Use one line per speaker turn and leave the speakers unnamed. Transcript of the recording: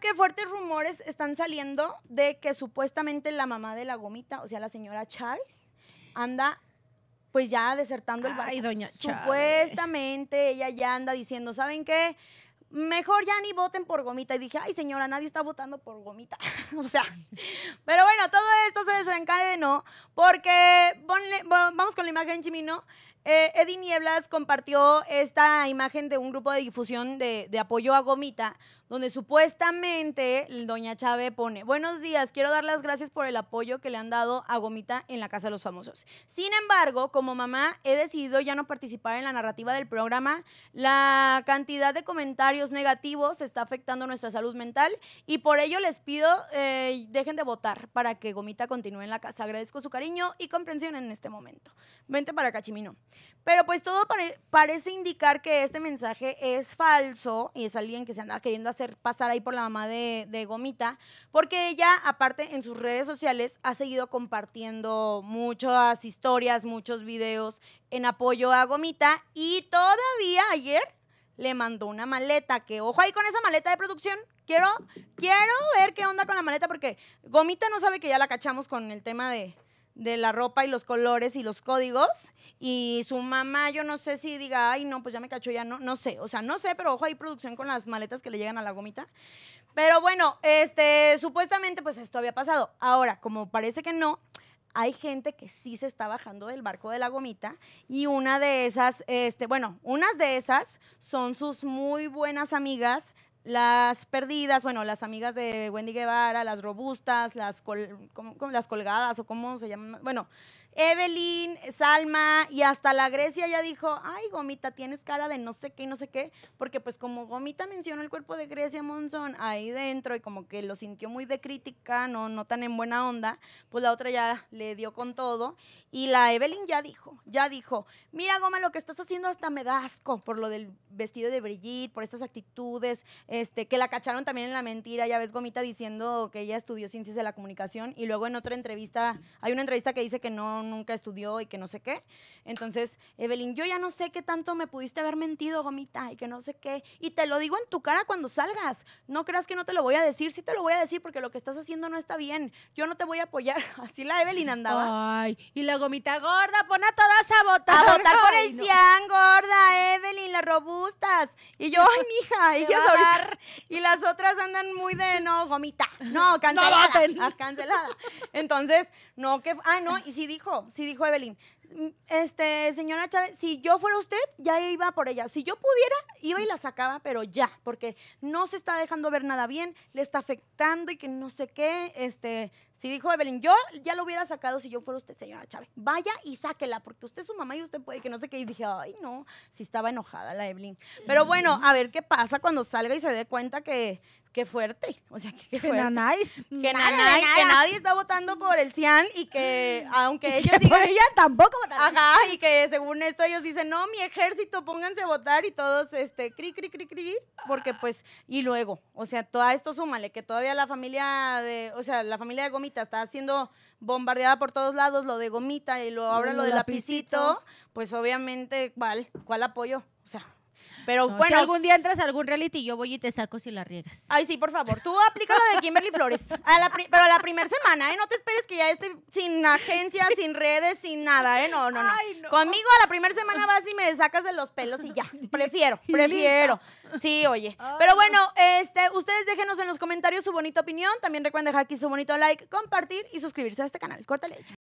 que fuertes rumores están saliendo de que supuestamente la mamá de la gomita, o sea, la señora Charles, anda pues ya desertando el el Ay, doña Charles. Supuestamente ella ya anda diciendo, ¿saben qué? mejor ya ni voten por gomita. Y dije, ay señora, nadie está votando por gomita. o sea, pero bueno, todo esto se desencadenó porque, vamos con la imagen, Chimino. Eh, Eddie Nieblas compartió esta imagen de un grupo de difusión de, de apoyo a Gomita, donde supuestamente doña Chávez pone, buenos días, quiero dar las gracias por el apoyo que le han dado a Gomita en la Casa de los Famosos. Sin embargo, como mamá, he decidido ya no participar en la narrativa del programa. La cantidad de comentarios negativos está afectando nuestra salud mental y por ello les pido, eh, dejen de votar para que Gomita continúe en la casa. Agradezco su cariño y comprensión en este momento. Vente para Cachimino. Pero pues todo parece indicar que este mensaje es falso y es alguien que se anda queriendo hacer pasar ahí por la mamá de, de Gomita, porque ella, aparte, en sus redes sociales ha seguido compartiendo muchas historias, muchos videos en apoyo a Gomita y todavía ayer le mandó una maleta, que ojo ahí con esa maleta de producción, quiero, quiero ver qué onda con la maleta porque Gomita no sabe que ya la cachamos con el tema de de la ropa y los colores y los códigos. Y su mamá, yo no sé si diga, ay, no, pues ya me cacho ya no, no sé. O sea, no sé, pero ojo, hay producción con las maletas que le llegan a la gomita. Pero bueno, este, supuestamente, pues esto había pasado. Ahora, como parece que no, hay gente que sí se está bajando del barco de la gomita y una de esas, este, bueno, unas de esas son sus muy buenas amigas las perdidas, bueno, las amigas de Wendy Guevara, las robustas, las, las colgadas o cómo se llaman, bueno, Evelyn, Salma y hasta la Grecia ya dijo, ay, Gomita, tienes cara de no sé qué y no sé qué, porque pues como Gomita mencionó el cuerpo de Grecia Monzón ahí dentro y como que lo sintió muy de crítica, no, no tan en buena onda, pues la otra ya le dio con todo y la Evelyn ya dijo, ya dijo, mira Goma, lo que estás haciendo hasta me dasco, por lo del vestido de Brigitte, por estas actitudes, este, que la cacharon también en la mentira, ya ves Gomita diciendo que ella estudió ciencias de la comunicación y luego en otra entrevista, hay una entrevista que dice que no, nunca estudió y que no sé qué. Entonces, Evelyn, yo ya no sé qué tanto me pudiste haber mentido, Gomita, y que no sé qué. Y te lo digo en tu cara cuando salgas. No creas que no te lo voy a decir, sí te lo voy a decir porque lo que estás haciendo no está bien. Yo no te voy a apoyar. Así la Evelyn andaba. Ay, y la Gomita gorda, pon a todas a votar. A votar por el cian, gorda, Evelyn, las robustas. Y yo, ay, mija, y ahorita y las otras andan muy de, no, gomita. No, cancelada. Ah, cancelada. Entonces, no, que, ah, no, y sí dijo, sí dijo Evelyn, este, señora Chávez, si yo fuera usted, ya iba por ella. Si yo pudiera, iba y la sacaba, pero ya, porque no se está dejando ver nada bien, le está afectando y que no sé qué. Este, si dijo Evelyn, yo ya lo hubiera sacado si yo fuera usted, señora Chávez. Vaya y sáquela, porque usted es su mamá y usted puede que no sé qué. Y dije, ay, no, si estaba enojada la Evelyn. Pero bueno, a ver qué pasa cuando salga y se dé cuenta que, qué fuerte. O sea, qué, fuerte. Que, que, que nadie está votando por el Cian y que mm. aunque ellos que por ella tampoco votaron. Ajá, y que según esto ellos dicen, "No, mi ejército, pónganse a votar" y todos este cri cri cri cri, porque pues y luego, o sea, todo esto súmale que todavía la familia de, o sea, la familia de Gomita está siendo bombardeada por todos lados, lo de Gomita y lo ahora lo, de lapicito, pues obviamente, ¿cuál cuál apoyo? O sea, pero bueno. Si algún día entras a algún reality, yo voy y te saco si la riegas. Ay, sí, por favor. Tú aplica la de Kimberly Flores. pero a la primera semana, ¿eh? No te esperes que ya esté sin agencia, sin redes, sin nada, ¿eh? No, no, no. Conmigo a la primera semana vas y me sacas de los pelos y ya. Prefiero, prefiero. Sí, oye. Pero bueno, este, ustedes déjenos en los comentarios su bonita opinión. También recuerden dejar aquí su bonito like, compartir y suscribirse a este canal. Córtale.